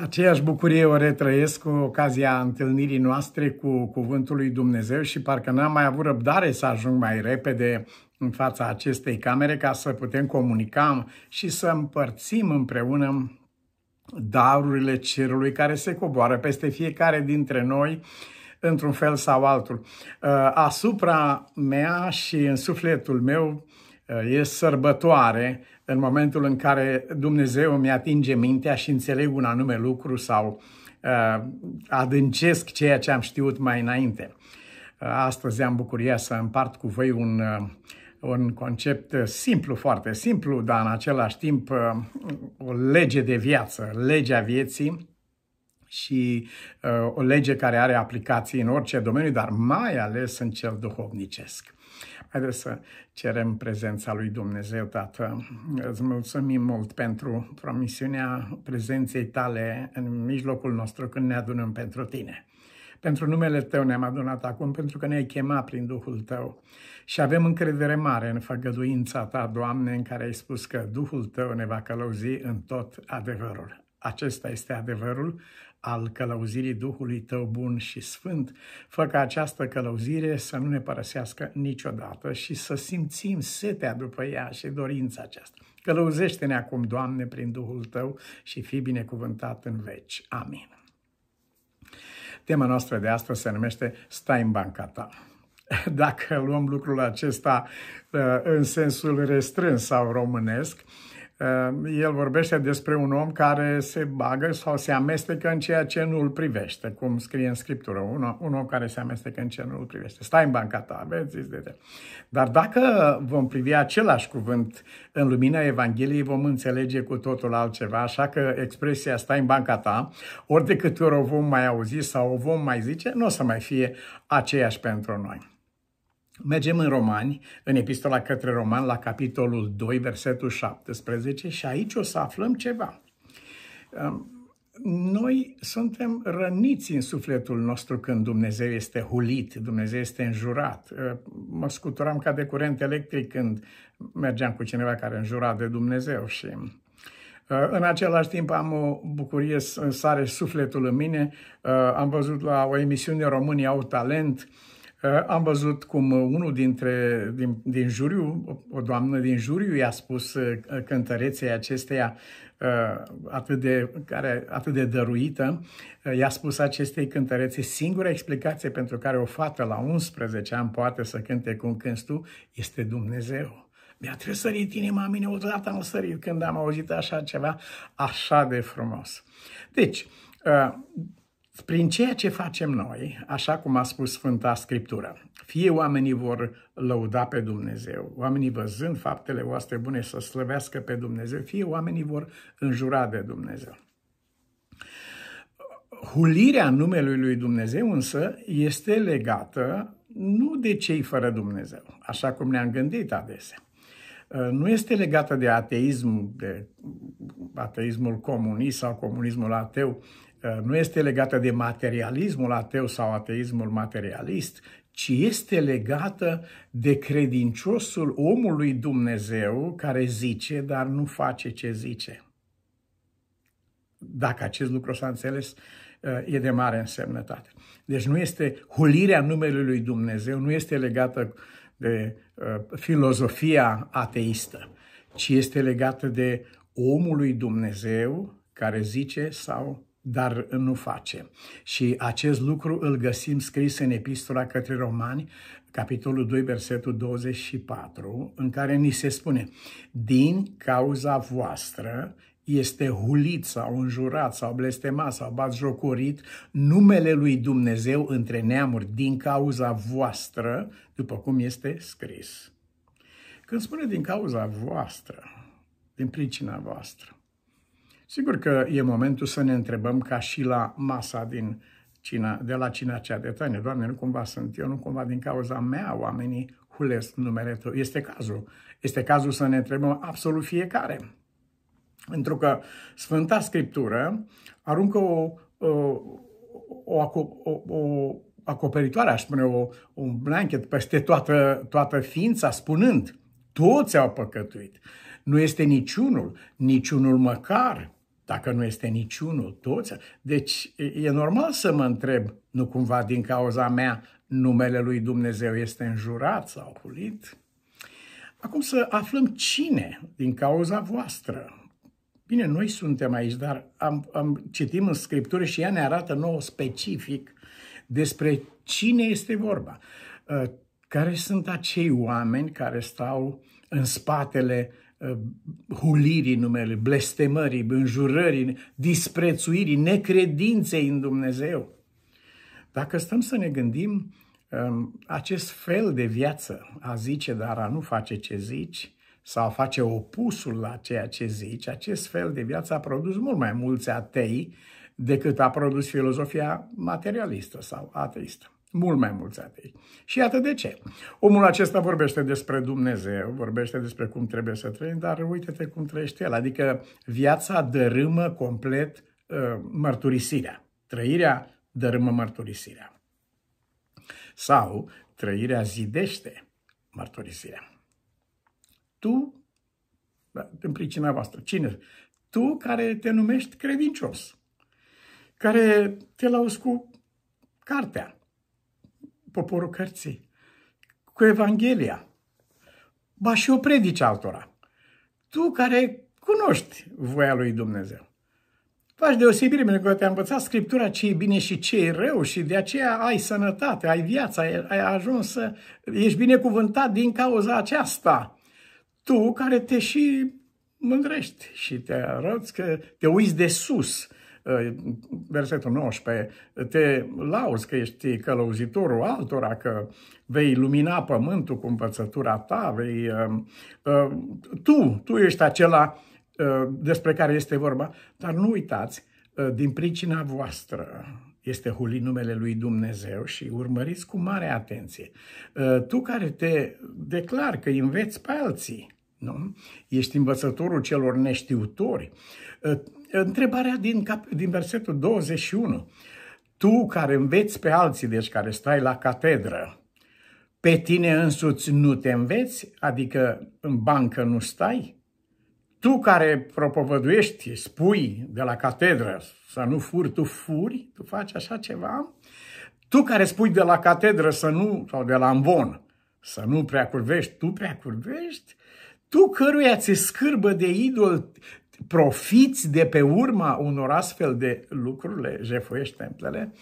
Aceeași bucurie o retrăiesc cu ocazia întâlnirii noastre cu Cuvântul lui Dumnezeu și parcă n-am mai avut răbdare să ajung mai repede în fața acestei camere ca să putem comunica și să împărțim împreună darurile cerului care se coboară peste fiecare dintre noi într-un fel sau altul. Uh, asupra mea și în sufletul meu uh, e sărbătoare, în momentul în care Dumnezeu mi atinge mintea și înțeleg un anume lucru sau uh, adâncesc ceea ce am știut mai înainte. Uh, astăzi am bucuria să împart cu voi un, uh, un concept simplu, foarte simplu, dar în același timp uh, o lege de viață, legea vieții, și uh, o lege care are aplicații în orice domeniu, dar mai ales în cel duhovnicesc. Haideți să cerem prezența lui Dumnezeu, Tată. Îți mulțumim mult pentru promisiunea prezenței tale în mijlocul nostru când ne adunăm pentru tine. Pentru numele Tău ne-am adunat acum, pentru că ne-ai chemat prin Duhul Tău. Și avem încredere mare în făgăduința Ta, Doamne, în care ai spus că Duhul Tău ne va călăuzi în tot adevărul. Acesta este adevărul, al călăuzirii Duhului tău bun și sfânt, fă ca această călăuzire să nu ne părăsească niciodată și să simțim setea după ea și dorința aceasta. Călăuzește-ne acum, Doamne, prin Duhul tău și fii binecuvântat în veci. Amin. Tema noastră de astăzi se numește Stai în banca ta dacă luăm lucrul acesta uh, în sensul restrâns sau românesc, Eh, el vorbește despre un om care se bagă sau se amestecă în ceea ce nu îl privește, cum scrie în Scriptură, un, un om care se amestecă în ce nu îl privește. Stai în banca ta, aveți de te. Dar dacă vom privi același cuvânt în lumina Evangheliei, vom înțelege cu totul altceva, așa că expresia stai în banca ta, ori de câte ori o vom mai auzi sau o vom mai zice, nu o să mai fie aceeași pentru noi. Mergem în Romani, în epistola către Roman, la capitolul 2, versetul 17 și aici o să aflăm ceva. Noi suntem răniți în sufletul nostru când Dumnezeu este hulit, Dumnezeu este înjurat. Ă, mă scuturam ca de curent electric când mergeam cu cineva care înjura de Dumnezeu și ă, în același timp am o bucurie să sare sufletul în mine. Ă, am văzut la o emisiune România au talent, am văzut cum unul dintre, din, din juriu, o doamnă din juriu i-a spus uh, cântăreței acesteia uh, atât de, care, atât de dăruită, uh, i-a spus acestei cântărețe singura explicație pentru care o fată la 11 ani poate să cânte cum cânti tu este Dumnezeu. Mi-a tresărit inima mine, odată am sărit când am auzit așa ceva, așa de frumos. Deci, prin ceea ce facem noi, așa cum a spus Sfânta Scriptură, fie oamenii vor lăuda pe Dumnezeu, oamenii văzând faptele voastre bune să slăvească pe Dumnezeu, fie oamenii vor înjura de Dumnezeu. Hulirea numelui lui Dumnezeu însă este legată nu de cei fără Dumnezeu, așa cum ne-am gândit adesea. Nu este legată de ateism, de ateismul comunist sau comunismul ateu, Eh, nu este legată de materialismul ateu sau ateismul materialist, ci este legată de credinciosul omului Dumnezeu care zice, dar nu face ce zice. Dacă acest lucru s-a înțeles, eh, e de mare însemnătate. Deci nu este holirea numelui lui Dumnezeu, nu este legată de eh, filozofia ateistă, ci este legată de omului Dumnezeu care zice sau dar nu face. Și acest lucru îl găsim scris în Epistola către Romani, capitolul 2, versetul 24, în care ni se spune, din cauza voastră este hulit sau înjurat sau blestemat sau batjocorit numele lui Dumnezeu între neamuri din cauza voastră, după cum este scris. Când spune din cauza voastră, din pricina voastră, Sigur că e momentul să ne întrebăm ca și la masa din cina, de la cina cea de tăine. Doamne, nu cumva sunt eu, nu cumva din cauza mea oamenii hulesc numele Tău. Este cazul. Este cazul să ne întrebăm absolut fiecare. Pentru că Sfânta Scriptură aruncă o, o, o, o, o acoperitoare, aș spune, o, un blanket peste toată, toată ființa, spunând, toți au păcătuit. Nu este niciunul, niciunul măcar dacă nu este niciunul, toți. Deci e normal să mă întreb, nu cumva din cauza mea numele lui Dumnezeu este înjurat sau hulit? Acum să aflăm cine din cauza voastră. Bine, noi suntem aici, dar am, am citim în Scriptură și ea ne arată nouă specific despre cine este vorba. Uh, care sunt acei oameni care stau în spatele uh, Uh, hulirii numele, blestemării, înjurării, disprețuirii, necredinței în Dumnezeu. Dacă stăm să ne gândim, um, acest fel de viață, a zice, dar a nu face ce zici, sau a face opusul la ceea ce zici, acest fel de viață a produs mult mai mulți atei decât a produs filozofia materialistă sau ateistă mult mai mulți atei. Și iată de ce. Omul acesta vorbește despre Dumnezeu, vorbește despre cum trebuie să trăim, dar uite-te cum trăiește el. Adică viața dărâmă complet uh, mărturisirea. Trăirea dărâmă mărturisirea. Sau trăirea zidește mărturisirea. Tu, da, în pricina voastră, cine? Tu care te numești credincios, care te lauzi cu cartea, poporul cărții, cu Evanghelia. Ba și o predice altora. Tu care cunoști voia lui Dumnezeu. Faci deosebire pentru că te-a învățat Scriptura ce e bine și ce e rău și de aceea ai sănătate, ai viața, ai ajuns să ești binecuvântat din cauza aceasta. Tu care te și mândrești și te arăți că te uiți de sus Eh, versetul 19, te lauzi că ești călăuzitorul altora, că vei lumina pământul cu învățătura ta, vei, eh, eh, tu, tu ești acela despre care este vorba, dar nu uitați, din pricina voastră, este hulit numele lui Dumnezeu și urmăriți cu mare atenție. Tu care te declar că înveți pe alții, nu? Ești învățătorul celor neștiutori întrebarea din, cap, din versetul 21. Tu care înveți pe alții, deci care stai la catedră, pe tine însuți nu te înveți? Adică în bancă nu stai? Tu care propovăduiești, spui de la catedră să nu furi, tu furi? Tu faci așa ceva? Tu care spui de la catedră să nu, sau de la ambon, să nu prea curvești, tu prea curvești? Tu căruia ți scârbă de idol, profiți de pe urma unor astfel de lucruri, le jefuiești templele,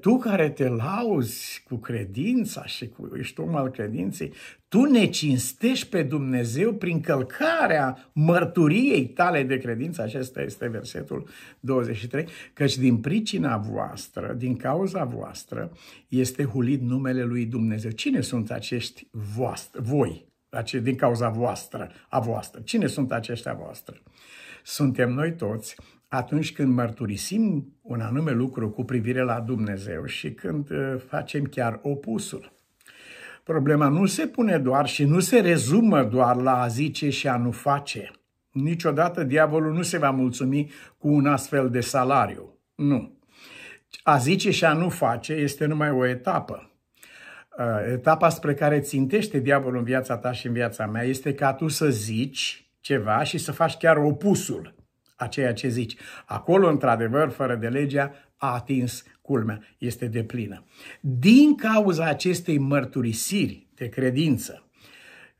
tu care te lauzi cu credința și cu ești om al credinței, tu ne cinstești pe Dumnezeu prin călcarea mărturiei tale de credință, acesta este versetul 23, căci din pricina voastră, din cauza voastră, este hulit numele lui Dumnezeu. Cine sunt acești voastră, voi? din cauza voastră, a voastră. Cine sunt aceștia voastră? Suntem noi toți atunci când mărturisim un anume lucru cu privire la Dumnezeu și când uh, facem chiar opusul. Problema nu se pune doar și nu se rezumă doar la a zice și a nu face. Niciodată diavolul nu se va mulțumi cu un astfel de salariu. Nu. A zice și a nu face este numai o etapă. Uh, etapa spre care țintește diavolul în viața ta și în viața mea este ca tu să zici ceva și să faci chiar opusul a ceea ce zici. Acolo, într-adevăr, fără de legea, a atins culmea, este deplină. Din cauza acestei mărturisiri de credință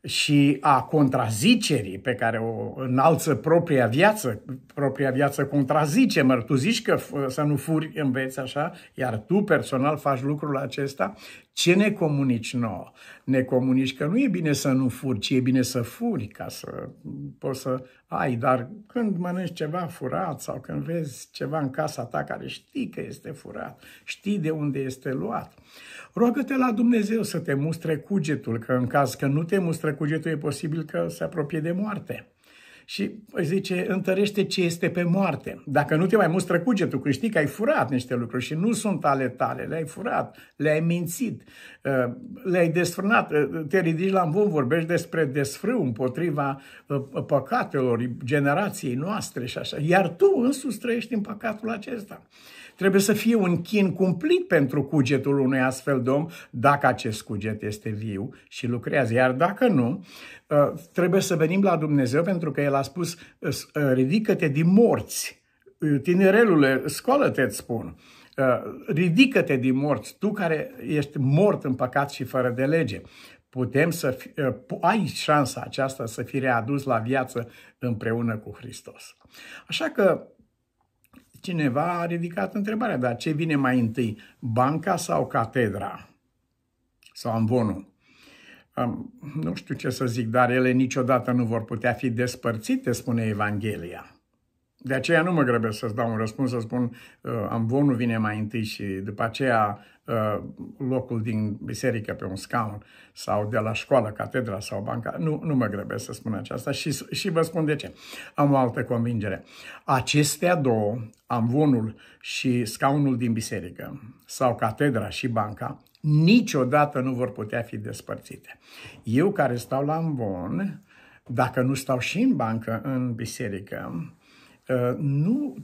și a contrazicerii pe care o înalță propria viață, propria viață contrazice, mărtuzici că să nu furi, înveți așa, iar tu personal faci lucrul acesta ce ne comunici nouă? Ne comunici că nu e bine să nu furi, ci e bine să furi ca să poți să ai, dar când mănânci ceva furat sau când vezi ceva în casa ta care știi că este furat, știi de unde este luat, roagă te la Dumnezeu să te mustre cugetul, că în caz că nu te mustre cugetul e posibil că se apropie de moarte și zice, întărește ce este pe moarte. Dacă nu te mai mustră cugetul, că știi că ai furat niște lucruri și nu sunt ale tale, le-ai furat, le-ai mințit, uh, le-ai desfrânat, uh, te ridici la învon, vorbești despre desfrâu împotriva uh, păcatelor generației noastre și așa. Iar tu însuți trăiești în păcatul acesta. Trebuie să fie un chin cumplit pentru cugetul unui astfel de om, dacă acest cuget este viu și lucrează. Iar dacă nu, ă, trebuie să venim la Dumnezeu pentru că El a spus, ă, ridică-te din morți, ă, tinerelule, scoală-te, îți spun ridică-te din morți, tu care ești mort în păcat și fără de lege. Putem să fi, ai șansa aceasta să fii readus la viață împreună cu Hristos. Așa că cineva a ridicat întrebarea, dar ce vine mai întâi, banca sau catedra? Sau amvonul? Nu știu ce să zic, dar ele niciodată nu vor putea fi despărțite, spune Evanghelia. De aceea nu mă grăbesc să-ți dau un răspuns, să spun uh, amvonul vine mai întâi și după aceea uh, locul din biserică pe un scaun sau de la școală, catedra sau banca. Nu, nu mă grăbesc să spun aceasta și, și vă spun de ce. Am o altă convingere. Acestea două, amvonul și scaunul din biserică sau catedra și banca, niciodată nu vor putea fi despărțite. Eu care stau la amvon, dacă nu stau și în bancă, în biserică, Ă, nu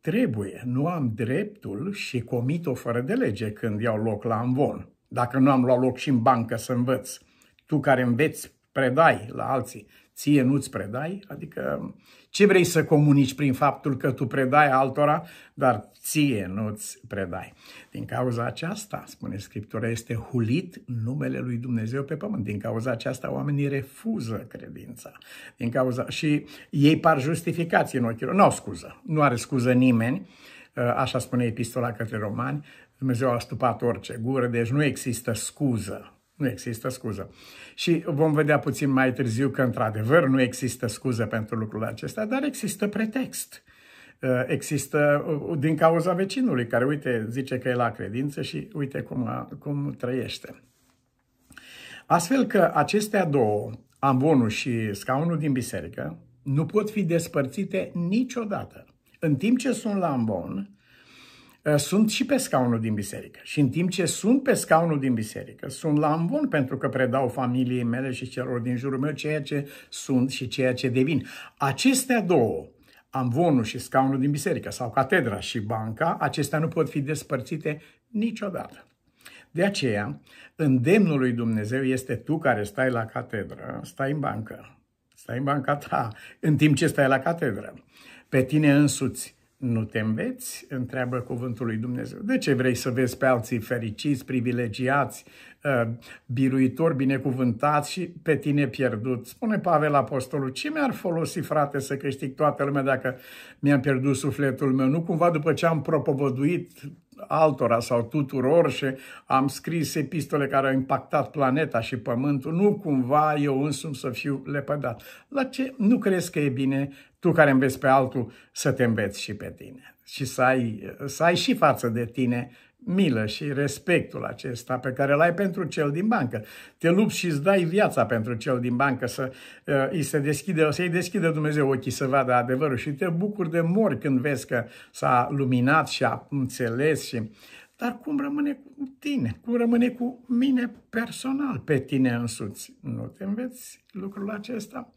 trebuie, nu am dreptul și comit o fără de lege când iau loc la amvon. Dacă nu am luat loc și în bancă să învăț, tu care înveți, predai la alții ție nu-ți predai, adică ce vrei să comunici prin faptul că tu predai altora, dar ție nu-ți predai. Din cauza aceasta, spune Scriptura, este hulit numele lui Dumnezeu pe pământ. Din cauza aceasta oamenii refuză credința. Din cauza... Și ei par justificați în ochii lor. Nu au scuză. Nu are scuză nimeni. Uh, așa spune epistola către romani. Dumnezeu a stupat orice gură, deci nu există scuză nu există scuză. Și vom vedea puțin mai târziu că, într-adevăr, nu există scuză pentru lucrul acesta, dar există pretext. Uh, există uh, din cauza vecinului, care, uite, zice că e la credință și uite cum, a, cum trăiește. Astfel că acestea două, ambonul și scaunul din biserică, nu pot fi despărțite niciodată. În timp ce sunt la ambon, Eh, sunt și pe scaunul din biserică. Și în timp ce sunt pe scaunul din biserică, sunt la ambun pentru că predau familiei mele și celor din jurul meu ceea ce sunt și ceea ce devin. Acestea două, amvonul și scaunul din biserică sau catedra și banca, acestea nu pot fi despărțite niciodată. De aceea, îndemnul lui Dumnezeu este tu care stai la catedră, stai în bancă, stai în banca ta, în timp ce stai la catedră. Pe tine însuți nu te înveți? Întreabă cuvântul lui Dumnezeu. De ce vrei să vezi pe alții fericiți, privilegiați, ă, biruitori, binecuvântați și pe tine pierdut? Spune Pavel Apostolul, ce mi-ar folosi, frate, să câștig toată lumea dacă mi-am pierdut sufletul meu? Nu cumva după ce am propovăduit altora sau tuturor și am scris epistole care au impactat planeta și pământul, nu cumva eu însumi să fiu lepădat. La ce nu crezi că e bine tu care înveți pe altul, să te înveți și pe tine. Și să ai, să ai și față de tine milă și respectul acesta pe care îl ai pentru cel din bancă. Te lupți și îți dai viața pentru cel din bancă să uh, îi se deschide, să-i deschidă Dumnezeu ochii să vadă adevărul și te bucuri de mori când vezi că s-a luminat și a înțeles și dar cum rămâne cu tine, cum rămâne cu mine personal, pe tine însuți. Nu te înveți lucrul acesta?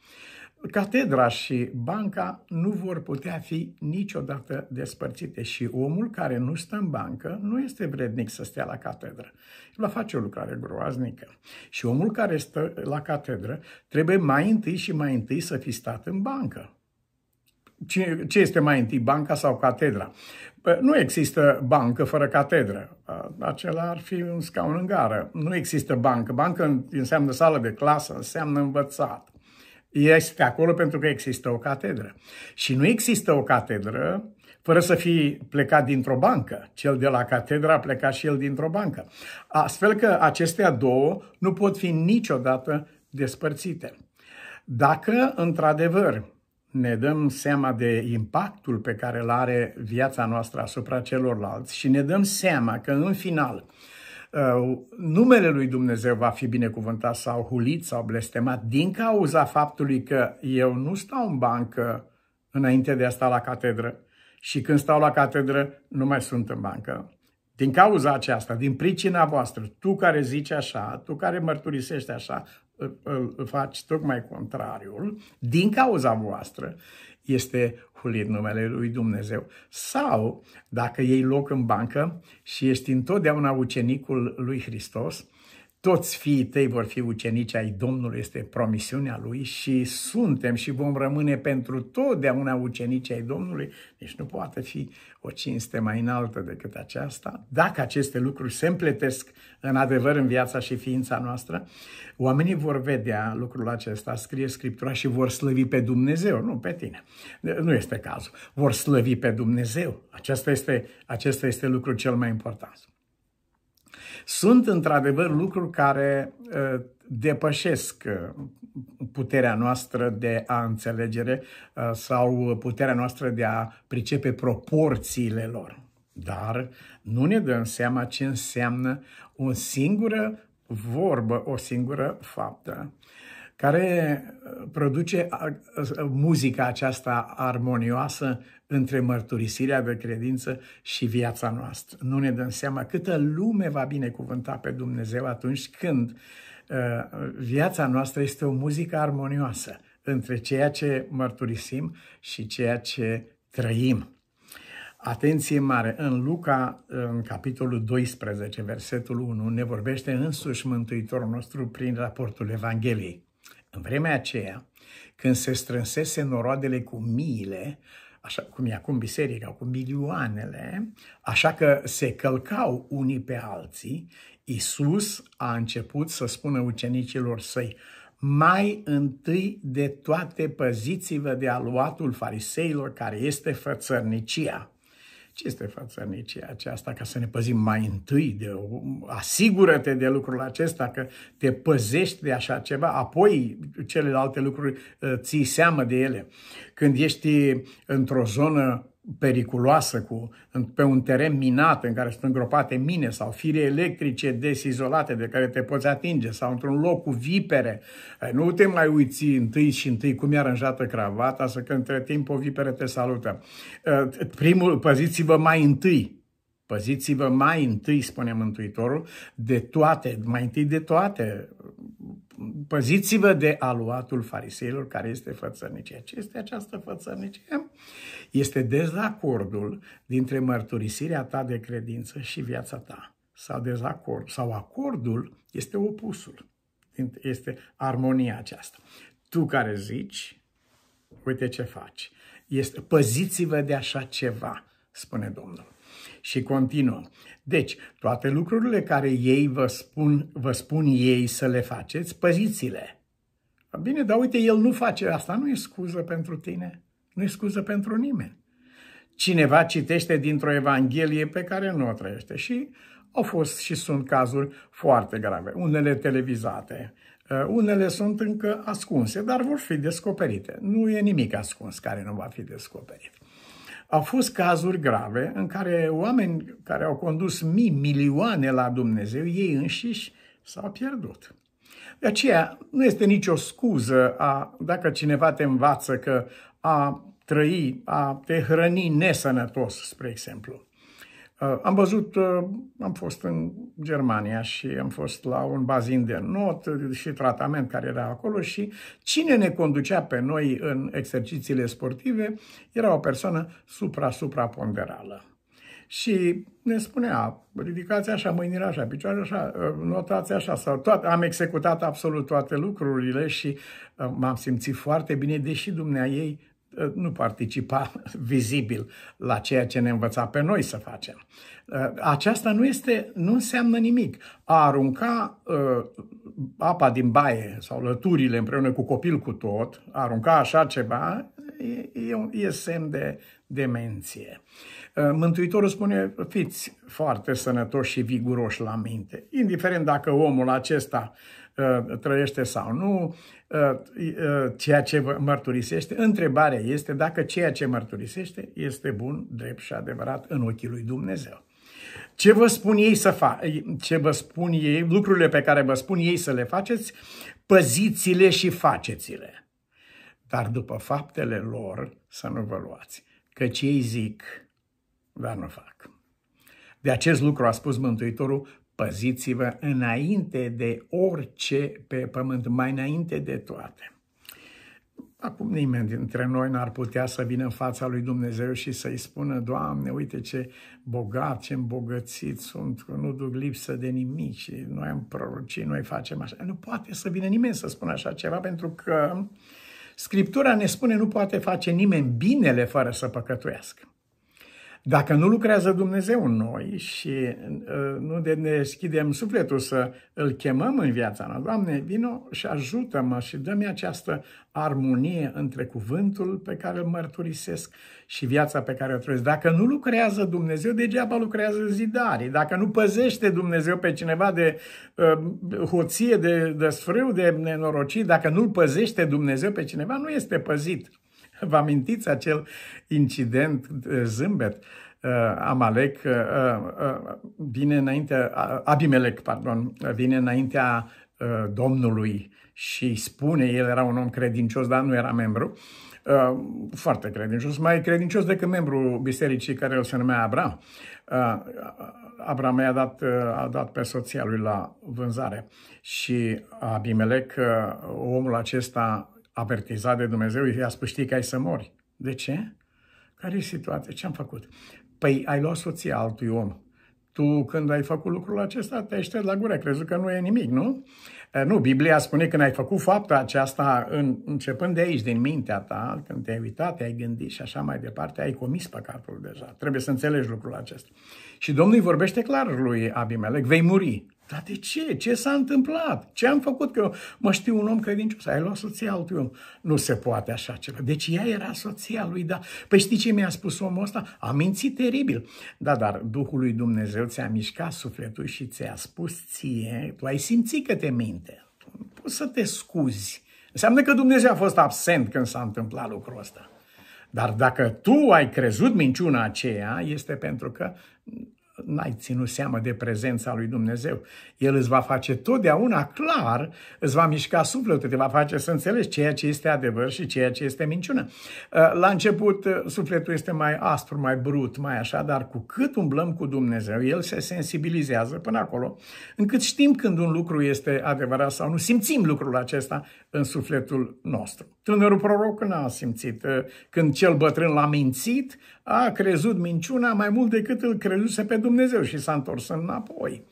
Catedra și banca nu vor putea fi niciodată despărțite și omul care nu stă în bancă nu este vrednic să stea la catedră. El va face o lucrare groaznică. Și omul care stă la catedră trebuie mai întâi și mai întâi să fi stat în bancă. Ce, ce este mai întâi, banca sau catedra? Păi, nu există bancă fără catedră. Acela ar fi un scaun în gară. Nu există bancă. Bancă înseamnă sală de clasă, înseamnă învățat este acolo pentru că există o catedră. Și nu există o catedră fără să fi plecat dintr-o bancă. Cel de la catedră a plecat și el dintr-o bancă. Astfel că acestea două nu pot fi niciodată despărțite. Dacă, într-adevăr, ne dăm seama de impactul pe care îl are viața noastră asupra celorlalți și ne dăm seama că, în final, Uh, numele lui Dumnezeu va fi binecuvântat sau hulit sau blestemat din cauza faptului că eu nu stau în bancă înainte de a sta la catedră și când stau la catedră nu mai sunt în bancă. Din cauza aceasta, din pricina voastră, tu care zici așa, tu care mărturisești așa, îl faci tocmai contrariul, din cauza voastră, este hulit numele lui Dumnezeu. Sau, dacă iei loc în bancă și ești întotdeauna ucenicul lui Hristos, toți fiii tăi vor fi ucenici ai Domnului, este promisiunea lui și suntem și vom rămâne pentru totdeauna ucenici ai Domnului, deci nu poate fi o cinste mai înaltă decât aceasta. Dacă aceste lucruri se împletesc în adevăr în viața și ființa noastră, oamenii vor vedea lucrul acesta, scrie Scriptura și vor slăvi pe Dumnezeu, nu pe tine. Nu este cazul. Vor slăvi pe Dumnezeu. Acesta este, acesta este lucrul cel mai important. Sunt într-adevăr lucruri care ă, depășesc ă, puterea noastră de a înțelegere ă, sau puterea noastră de a pricepe proporțiile lor. Dar nu ne dăm seama ce înseamnă o singură vorbă, o singură faptă care uh, produce uh, uh, muzica aceasta armonioasă între mărturisirea de credință și viața noastră. Nu ne dăm seama câtă lume va binecuvânta pe Dumnezeu atunci când viața noastră este o muzică armonioasă între ceea ce mărturisim și ceea ce trăim. Atenție mare! În Luca, în capitolul 12, versetul 1, ne vorbește însuși Mântuitorul nostru prin raportul Evangheliei. În vremea aceea, când se strânsese noroadele cu miile, așa cum e acum biserica, cu milioanele, așa că se călcau unii pe alții, Isus a început să spună ucenicilor săi, mai întâi de toate păziți-vă de aluatul fariseilor care este fățărnicia ce este nici aceasta ca să ne păzim mai întâi de asigură-te de lucrul acesta că te păzești de așa ceva, apoi celelalte lucruri ă, ții seamă de ele. Când ești într-o zonă periculoasă, cu, pe un teren minat în care sunt îngropate mine sau fire electrice desizolate de care te poți atinge sau într-un loc cu vipere. Nu te mai uiți întâi și întâi cum e aranjată cravata, să că între timp o vipere te salută. Primul, păziți-vă mai întâi. Păziți-vă mai întâi, spune Mântuitorul, de toate, mai întâi de toate păziți-vă de aluatul fariseilor care este fățărnicie. Ce este această fățărnicie? Este dezacordul dintre mărturisirea ta de credință și viața ta. Sau dezacord, sau acordul este opusul. Este armonia aceasta. Tu care zici, uite ce faci. Este, păziți-vă de așa ceva, spune Domnul. Și continuă. Deci, toate lucrurile care ei vă spun, vă spun ei să le faceți, păziți-le. Bine, dar uite, el nu face asta, nu e scuză pentru tine, nu e scuză pentru nimeni. Cineva citește dintr-o evanghelie pe care nu o trăiește și au fost și sunt cazuri foarte grave, unele televizate, uh, unele sunt încă ascunse, dar vor fi descoperite. Nu e nimic ascuns care nu va fi descoperit. Au fost cazuri grave în care oameni care au condus mii, milioane la Dumnezeu, ei înșiși s-au pierdut. De aceea nu este nicio scuză a, dacă cineva te învață că a trăi, a te hrăni nesănătos, spre exemplu, Uh, am văzut, uh, am fost în Germania și am fost la un bazin de not și tratament care era acolo și cine ne conducea pe noi în exercițiile sportive era o persoană supra-supraponderală. Și ne spunea, ridicați așa mâinile așa, picioare așa, uh, notați așa, sau toate, am executat absolut toate lucrurile și m-am simțit foarte bine, deși dumnea ei Ă, nu participa vizibil la ceea ce ne învăța pe noi să facem. Ă, aceasta nu, este, nu înseamnă nimic. A arunca uh, apa din baie sau lăturile împreună cu copil cu tot, a arunca așa ceva, e, e, e semn de demenție. Mântuitorul spune, fiți foarte sănătoși și viguroși la minte, indiferent dacă omul acesta uh, Uh, trăiește sau nu, uh, uh, ceea ce mărturisește. Întrebarea este dacă ceea ce mărturisește este bun, drept și adevărat în ochii lui Dumnezeu. Ce vă spun ei să fac, ce vă spun ei, lucrurile pe care vă spun ei să le faceți, păziți-le și faceți-le. Dar după faptele lor să nu vă luați, căci ei zic, dar nu fac. De acest lucru a spus Mântuitorul, Păziți-vă înainte de orice pe pământ, mai înainte de toate. Acum nimeni dintre noi n-ar putea să vină în fața lui Dumnezeu și să-i spună, Doamne, uite ce bogat, ce îmbogățit sunt, că nu duc lipsă de nimic și noi am prorocit, noi facem așa. Nu poate să vină nimeni să spună așa ceva, pentru că Scriptura ne spune nu poate face nimeni binele fără să păcătuiască. Dacă nu lucrează Dumnezeu în noi și uh, nu ne deschidem sufletul să îl chemăm în viața noastră, Doamne, vino și ajută-mă și dă-mi această armonie între cuvântul pe care îl mărturisesc și viața pe care o trăiesc. Dacă nu lucrează Dumnezeu, degeaba lucrează zidarii. Dacă nu păzește Dumnezeu pe cineva de uh, hoție, de, de sfrâu, de nenorocit, dacă nu-l păzește Dumnezeu pe cineva, nu este păzit. Vă amintiți acel incident zâmbet? Uh, Amalek uh, uh, vine înainte, Abimelec, pardon, vine înaintea Domnului și spune, el era un om credincios, dar nu era membru, foarte credincios, mai credincios decât membru bisericii care îl se numea Abraham. Abraham i-a dat, a dat pe soția lui la vânzare și Abimelec, omul acesta avertizat de Dumnezeu, i-a spus, știi că ai să mori. De ce? Care e situația? Ce am făcut? Păi ai luat soția altui om. Tu, când ai făcut lucrul acesta, te-ai șters la gură, crezut că nu e nimic, nu? Nu, Biblia spune când ai făcut fapta aceasta, în, începând de aici, din mintea ta, când te-ai uitat, te-ai gândit și așa mai departe, ai comis păcatul deja. Trebuie să înțelegi lucrul acesta. Și Domnul îi vorbește clar lui Abimelec, vei muri. Dar de ce? Ce s-a întâmplat? Ce am făcut? Că eu mă știu un om credincios, ai luat soția altui om. Nu se poate așa ceva. Deci ea era soția lui, da. Păi știi ce mi-a spus omul ăsta? A mințit teribil. Da, dar Duhul lui Dumnezeu ți-a mișcat sufletul și ți-a spus ție, tu ai simțit că te minte. Poți să te scuzi. Înseamnă că Dumnezeu a fost absent când s-a întâmplat lucrul ăsta. Dar dacă tu ai crezut minciuna aceea, este pentru că n-ai ținut seama de prezența lui Dumnezeu. El îți va face totdeauna clar, îți va mișca sufletul, te va face să înțelegi ceea ce este adevăr și ceea ce este minciună. Uh, la început, uh, sufletul este mai aspru, mai brut, mai așa, dar cu cât umblăm cu Dumnezeu, el se sensibilizează până acolo, încât știm când un lucru este adevărat sau nu, simțim lucrul acesta în sufletul nostru. Tânărul proroc n-a simțit. Uh, când cel bătrân l-a mințit, a crezut minciuna mai mult decât îl crezuse pe Dumnezeu. Dumnezeu și s-a întors înapoi.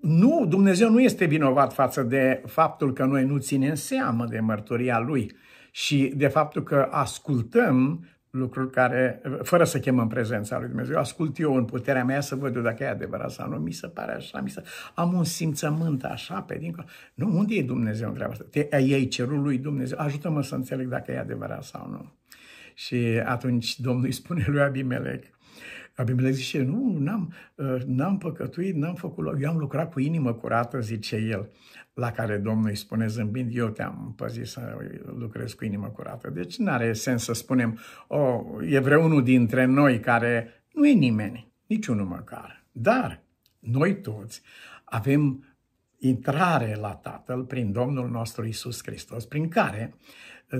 Nu, Dumnezeu nu este vinovat față de faptul că noi nu ținem seamă de mărturia Lui și de faptul că ascultăm lucruri care, fără să chemăm prezența lui Dumnezeu, ascult eu în puterea mea să văd eu dacă e adevărat sau nu, mi se pare așa, mi se... am un simțământ așa pe dincolo. Nu, unde e Dumnezeu în treaba asta? Te, ei cerul lui Dumnezeu, ajută-mă să înțeleg dacă e adevărat sau nu. Și atunci Domnul îi spune lui Abimelec, dar Biblia zice, nu, n-am, ă, n-am păcătuit, n-am făcut, eu am lucrat cu inimă curată, zice el, la care Domnul îi spune zâmbind, eu te-am păzit să lucrez cu inimă curată. Deci nu are sens să spunem, o, oh, e vreunul dintre noi care nu e nimeni, niciunul măcar. Dar noi toți avem intrare la Tatăl prin Domnul nostru Isus Hristos, prin care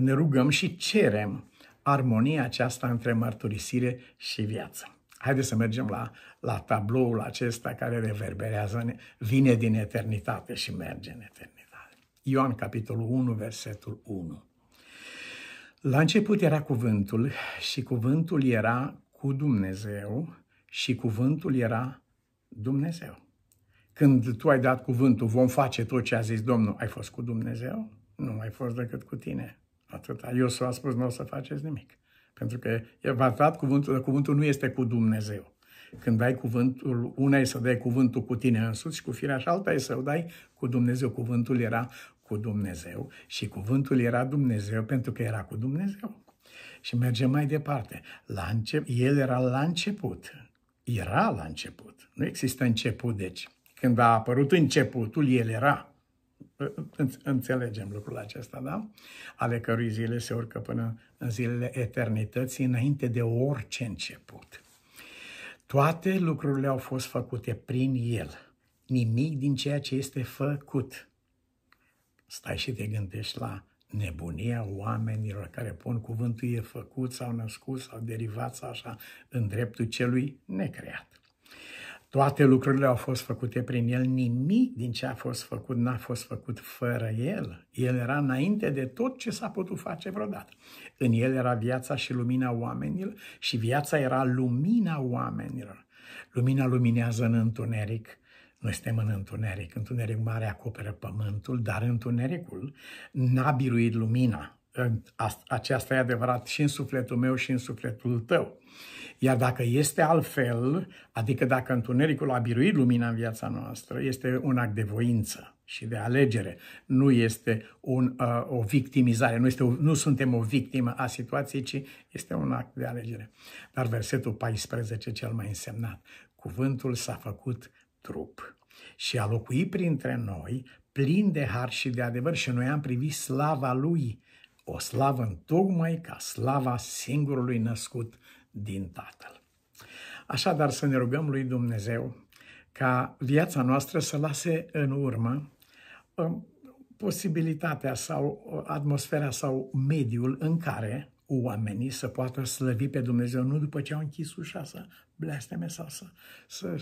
ne rugăm și cerem armonia aceasta între mărturisire și viață. Haideți să mergem la, la tabloul acesta care reverberează, vine din eternitate și merge în eternitate. Ioan, capitolul 1, versetul 1. La început era cuvântul și cuvântul era cu Dumnezeu și cuvântul era Dumnezeu. Când tu ai dat cuvântul, vom face tot ce a zis Domnul, ai fost cu Dumnezeu? Nu ai fost decât cu tine. Atâta. s a spus, nu o să faceți nimic. Pentru că e bazat cuvântul, dar cuvântul nu este cu Dumnezeu. Când dai cuvântul, una e să dai cuvântul cu tine însuți și cu firea și alta e să dai cu Dumnezeu. Cuvântul era cu Dumnezeu și cuvântul era Dumnezeu pentru că era cu Dumnezeu. Și mergem mai departe. La încep, el era la început. Era la început. Nu există început, deci. Când a apărut începutul, el era. Înțelegem lucrul acesta, da? Ale cărui zile se urcă până în zilele eternității, înainte de orice început. Toate lucrurile au fost făcute prin El. Nimic din ceea ce este făcut. Stai și te gândești la nebunia oamenilor care pun cuvântul e făcut sau născut sau derivat sau așa în dreptul celui necreat. Toate lucrurile au fost făcute prin el, nimic din ce a fost făcut n-a fost făcut fără el. El era înainte de tot ce s-a putut face vreodată. În el era viața și lumina oamenilor și viața era lumina oamenilor. Lumina luminează în întuneric, noi suntem în întuneric. Întuneric mare acoperă pământul, dar întunericul n-a biruit lumina aceasta e adevărat și în sufletul meu și în sufletul tău. Iar dacă este altfel, adică dacă întunericul a biruit lumina în viața noastră, este un act de voință și de alegere. Nu este un, uh, o victimizare, nu, este o, nu suntem o victimă a situației, ci este un act de alegere. Dar versetul 14, cel mai însemnat, cuvântul s-a făcut trup și a locuit printre noi plin de har și de adevăr și noi am privit slava lui o slavă întocmai ca slava singurului născut din Tatăl. Așadar să ne rugăm lui Dumnezeu ca viața noastră să lase în urmă um, posibilitatea sau uh, atmosfera sau mediul în care oamenii să poată slăvi pe Dumnezeu nu după ce au închis ușa să blesteme sau să, să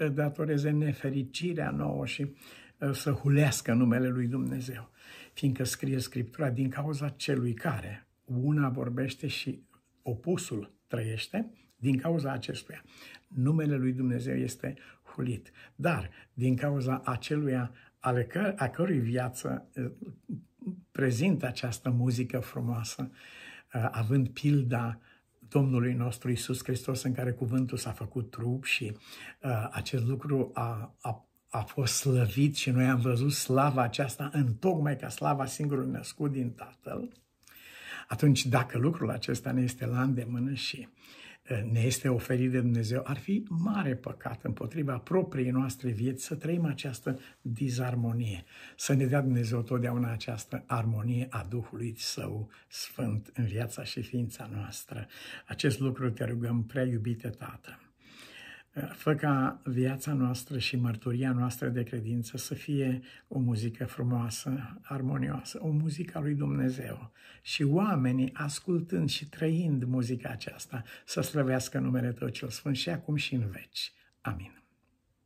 uh, datoreze nefericirea nouă și uh, să hulească numele lui Dumnezeu, fiindcă scrie Scriptura din cauza celui care una vorbește și opusul trăiește, din cauza acestuia. Numele lui Dumnezeu este hulit, dar din cauza aceluia ale că, a cărui viață prezintă această muzică frumoasă, având pilda Domnului nostru Isus Hristos, în care cuvântul s-a făcut trup și uh, acest lucru a, a a fost slăvit și noi am văzut slava aceasta în tocmai ca slava singurului născut din Tatăl, atunci dacă lucrul acesta ne este la îndemână și ne este oferit de Dumnezeu, ar fi mare păcat împotriva propriei noastre vieți să trăim această dizarmonie, să ne dea Dumnezeu totdeauna această armonie a Duhului Său Sfânt în viața și ființa noastră. Acest lucru te rugăm, prea iubite Tată fă ca viața noastră și mărturia noastră de credință să fie o muzică frumoasă, armonioasă, o muzică a lui Dumnezeu. Și oamenii, ascultând și trăind muzica aceasta, să slăvească numele Tău cel Sfânt și acum și în veci. Amin.